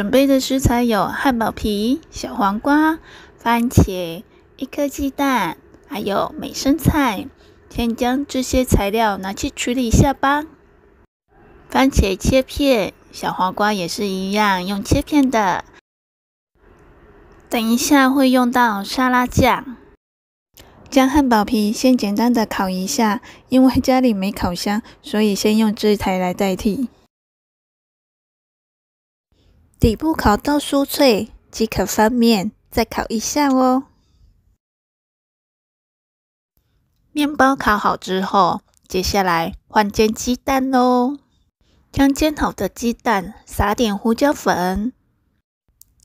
准备的食材有汉堡皮、小黄瓜、番茄、一颗鸡蛋，还有美生菜。先将这些材料拿去处理一下吧。番茄切片，小黄瓜也是一样用切片的。等一下会用到沙拉酱。将汉堡皮先简单的烤一下，因为家里没烤箱，所以先用一台来代替。底部烤到酥脆即可翻面，再烤一下哦。面包烤好之后，接下来换煎鸡蛋喽。将煎好的鸡蛋撒点胡椒粉，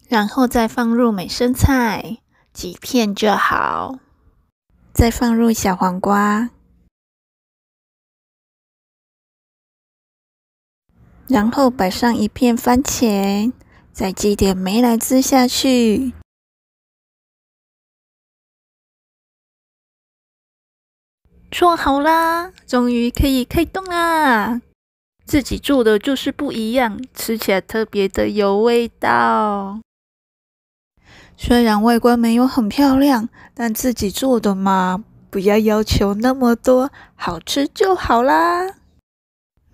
然后再放入美生菜几片就好。再放入小黄瓜，然后摆上一片番茄。再挤点梅来汁下去，做好啦！终于可以开动啦！自己做的就是不一样，吃起来特别的有味道。虽然外观没有很漂亮，但自己做的嘛，不要要求那么多，好吃就好啦。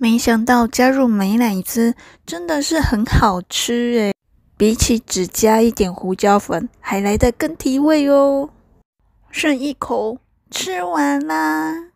没想到加入美奶滋真的是很好吃诶，比起只加一点胡椒粉还来得更提味哦，剩一口吃完啦。